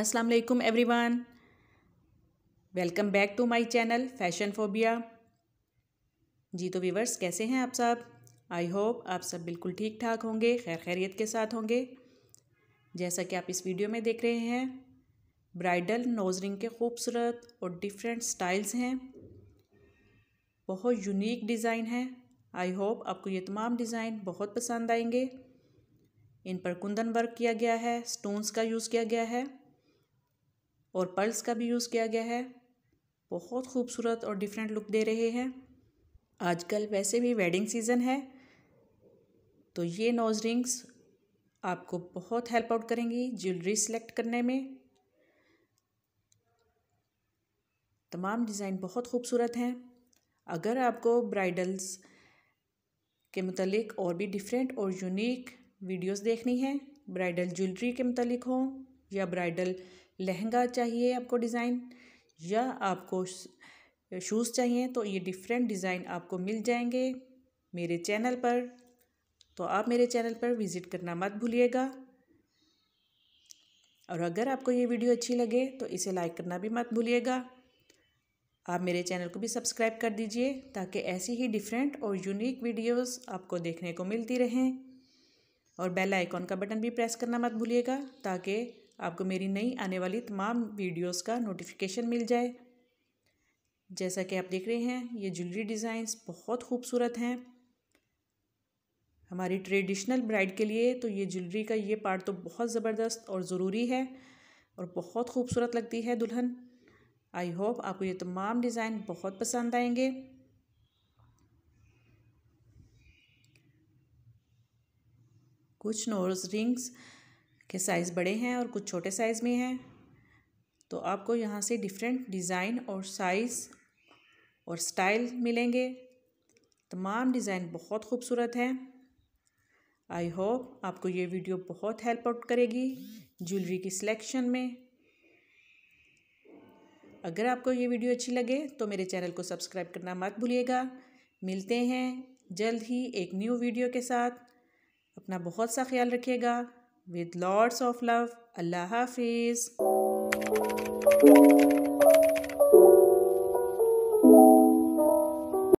अस्सलाम वालेकुम everyone welcome back to my channel Fashion Phobia जी तो वीवर्स कैसे हैं आप सब आई होप आप सब बिल्कुल ठीक ठाक होंगे खैर खैरियत के साथ होंगे जैसा कि आप इस वीडियो में देख रहे हैं ब्राइडल नोज रिंग के खूबसूरत और डिफरेंट स्टाइल्स हैं बहुत यूनिक डिज़ाइन है आई होप आपको ये तमाम डिज़ाइन बहुत पसंद आएंगे इन पर कुंदन वर्क किया गया है स्टोन्स का यूज़ किया गया है और पर्ल्स का भी यूज़ किया गया है बहुत खूबसूरत और डिफरेंट लुक दे रहे हैं आजकल वैसे भी वेडिंग सीज़न है तो ये नोज़ रिंग्स आपको बहुत हेल्प आउट करेंगी ज्वेलरी सिलेक्ट करने में तमाम डिज़ाइन बहुत खूबसूरत हैं अगर आपको ब्राइडल्स के मतलब और भी डिफरेंट और यूनिक वीडियोस देखनी है ब्राइडल ज्वेलरी के मतलब हों या ब्राइडल लहंगा चाहिए आपको डिज़ाइन या आपको शूज़ चाहिए तो ये डिफरेंट डिज़ाइन आपको मिल जाएंगे मेरे चैनल पर तो आप मेरे चैनल पर विज़िट करना मत भूलिएगा और अगर आपको ये वीडियो अच्छी लगे तो इसे लाइक करना भी मत भूलिएगा आप मेरे चैनल को भी सब्सक्राइब कर दीजिए ताकि ऐसी ही डिफरेंट और यूनिक वीडियोस आपको देखने को मिलती रहें और बेल आइकॉन का बटन भी प्रेस करना मत भूलिएगा ताकि आपको मेरी नई आने वाली तमाम वीडियोस का नोटिफिकेशन मिल जाए जैसा कि आप देख रहे हैं ये ज्वेलरी डिज़ाइंस बहुत खूबसूरत हैं हमारी ट्रेडिशनल ब्राइड के लिए तो ये ज्वेलरी का ये पार्ट तो बहुत ज़बरदस्त और ज़रूरी है और बहुत खूबसूरत लगती है दुल्हन आई होप आपको ये तमाम डिज़ाइन बहुत पसंद आएंगे कुछ नोर्स रिंग्स के साइज़ बड़े हैं और कुछ छोटे साइज़ में हैं तो आपको यहाँ से डिफरेंट डिज़ाइन और साइज़ और स्टाइल मिलेंगे तमाम डिज़ाइन बहुत खूबसूरत हैं आई होप आपको ये वीडियो बहुत हेल्प आउट करेगी ज्वेलरी की सिलेक्शन में अगर आपको ये वीडियो अच्छी लगे तो मेरे चैनल को सब्सक्राइब करना मत भूलिएगा मिलते हैं जल्द ही एक न्यू वीडियो के साथ अपना बहुत सा ख्याल रखिएगा with lots of love. Allah Hafiz.